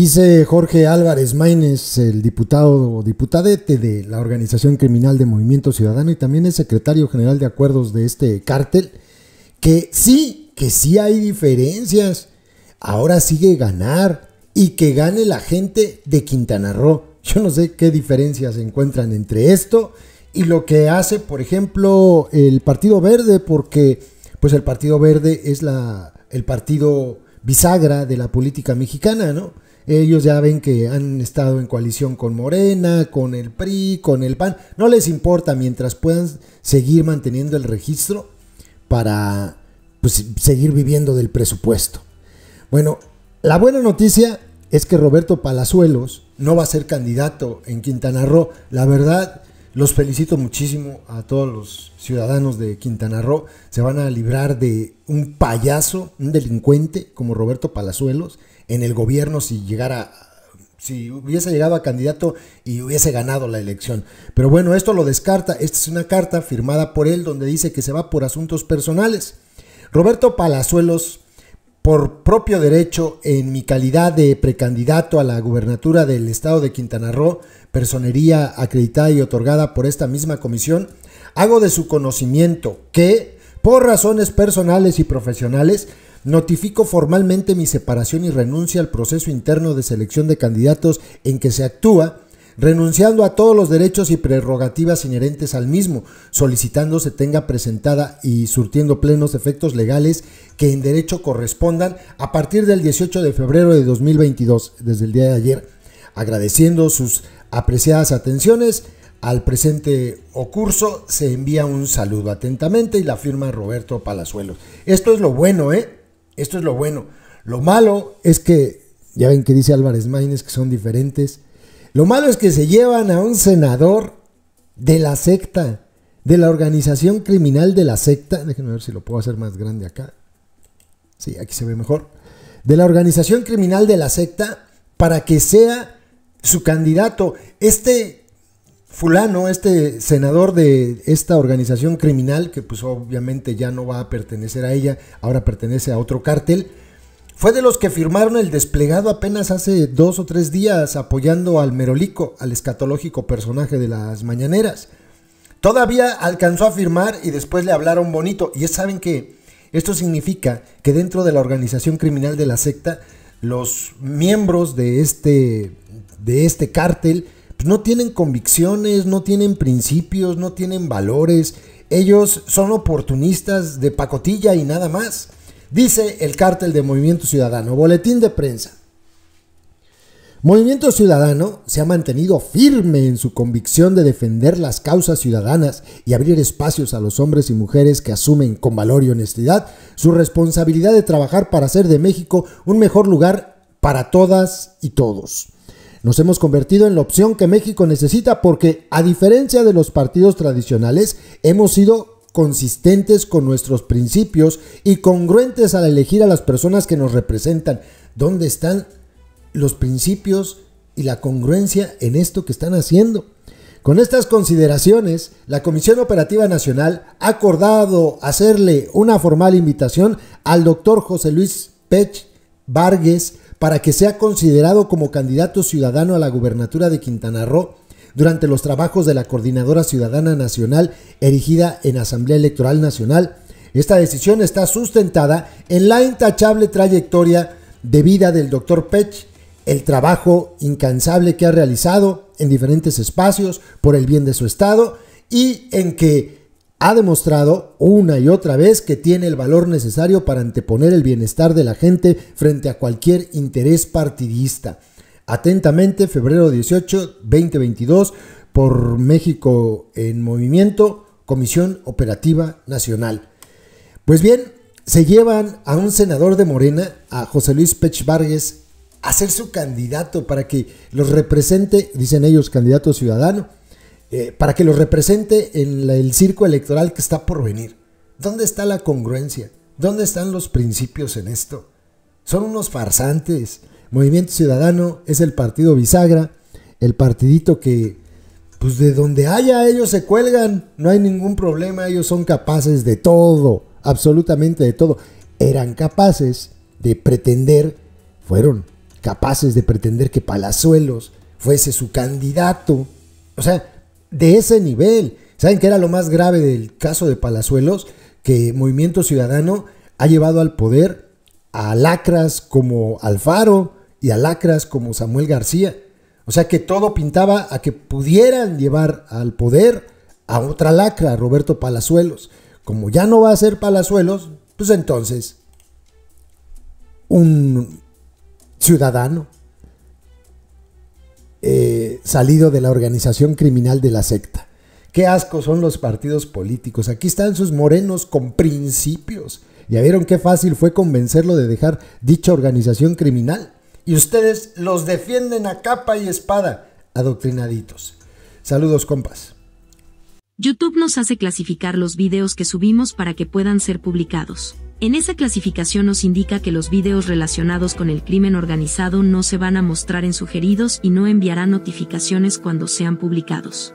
Dice Jorge Álvarez Maínez, el diputado o diputadete de la Organización Criminal de Movimiento Ciudadano y también es secretario general de acuerdos de este cártel, que sí, que sí hay diferencias. Ahora sigue ganar y que gane la gente de Quintana Roo. Yo no sé qué diferencias se encuentran entre esto y lo que hace, por ejemplo, el Partido Verde, porque pues el Partido Verde es la, el partido bisagra de la política mexicana, ¿no? Ellos ya ven que han estado en coalición con Morena, con el PRI, con el PAN. No les importa mientras puedan seguir manteniendo el registro para pues, seguir viviendo del presupuesto. Bueno, la buena noticia es que Roberto Palazuelos no va a ser candidato en Quintana Roo. La verdad, los felicito muchísimo a todos los ciudadanos de Quintana Roo. Se van a librar de un payaso, un delincuente como Roberto Palazuelos en el gobierno si llegara si hubiese llegado a candidato y hubiese ganado la elección. Pero bueno, esto lo descarta. Esta es una carta firmada por él donde dice que se va por asuntos personales. Roberto Palazuelos por propio derecho, en mi calidad de precandidato a la gubernatura del estado de Quintana Roo, personería acreditada y otorgada por esta misma comisión, hago de su conocimiento que, por razones personales y profesionales, notifico formalmente mi separación y renuncia al proceso interno de selección de candidatos en que se actúa renunciando a todos los derechos y prerrogativas inherentes al mismo, solicitando se tenga presentada y surtiendo plenos efectos legales que en derecho correspondan a partir del 18 de febrero de 2022, desde el día de ayer, agradeciendo sus apreciadas atenciones. Al presente ocurso, se envía un saludo atentamente y la firma Roberto Palazuelos. Esto es lo bueno, ¿eh? Esto es lo bueno. Lo malo es que, ya ven que dice Álvarez Maínez que son diferentes. Lo malo es que se llevan a un senador de la secta, de la organización criminal de la secta. Déjenme ver si lo puedo hacer más grande acá. Sí, aquí se ve mejor. De la organización criminal de la secta para que sea su candidato. Este fulano, este senador de esta organización criminal, que pues obviamente ya no va a pertenecer a ella, ahora pertenece a otro cártel fue de los que firmaron el desplegado apenas hace dos o tres días apoyando al Merolico, al escatológico personaje de las mañaneras. Todavía alcanzó a firmar y después le hablaron bonito. Y saben que esto significa que dentro de la organización criminal de la secta, los miembros de este, de este cártel pues, no tienen convicciones, no tienen principios, no tienen valores. Ellos son oportunistas de pacotilla y nada más. Dice el cártel de Movimiento Ciudadano, boletín de prensa. Movimiento Ciudadano se ha mantenido firme en su convicción de defender las causas ciudadanas y abrir espacios a los hombres y mujeres que asumen con valor y honestidad su responsabilidad de trabajar para hacer de México un mejor lugar para todas y todos. Nos hemos convertido en la opción que México necesita porque, a diferencia de los partidos tradicionales, hemos sido consistentes con nuestros principios y congruentes al elegir a las personas que nos representan. ¿Dónde están los principios y la congruencia en esto que están haciendo? Con estas consideraciones, la Comisión Operativa Nacional ha acordado hacerle una formal invitación al doctor José Luis Pech Vargas para que sea considerado como candidato ciudadano a la gubernatura de Quintana Roo durante los trabajos de la Coordinadora Ciudadana Nacional erigida en Asamblea Electoral Nacional. Esta decisión está sustentada en la intachable trayectoria de vida del doctor Pech, el trabajo incansable que ha realizado en diferentes espacios por el bien de su Estado y en que ha demostrado una y otra vez que tiene el valor necesario para anteponer el bienestar de la gente frente a cualquier interés partidista. Atentamente, febrero 18, 2022, por México en Movimiento, Comisión Operativa Nacional. Pues bien, se llevan a un senador de Morena, a José Luis Pech Vargas, a ser su candidato para que los represente, dicen ellos, candidato ciudadano, eh, para que los represente en el circo electoral que está por venir. ¿Dónde está la congruencia? ¿Dónde están los principios en esto? Son unos farsantes. Movimiento Ciudadano es el partido bisagra, el partidito que, pues de donde haya ellos se cuelgan, no hay ningún problema, ellos son capaces de todo, absolutamente de todo. Eran capaces de pretender, fueron capaces de pretender que Palazuelos fuese su candidato. O sea, de ese nivel. ¿Saben qué era lo más grave del caso de Palazuelos? Que Movimiento Ciudadano ha llevado al poder a lacras como Alfaro y a lacras como Samuel García. O sea que todo pintaba a que pudieran llevar al poder a otra lacra, Roberto Palazuelos. Como ya no va a ser Palazuelos, pues entonces un ciudadano eh, salido de la organización criminal de la secta. Qué asco son los partidos políticos. Aquí están sus morenos con principios. Ya vieron qué fácil fue convencerlo de dejar dicha organización criminal. Y ustedes los defienden a capa y espada, adoctrinaditos. Saludos, compas. YouTube nos hace clasificar los videos que subimos para que puedan ser publicados. En esa clasificación nos indica que los videos relacionados con el crimen organizado no se van a mostrar en sugeridos y no enviará notificaciones cuando sean publicados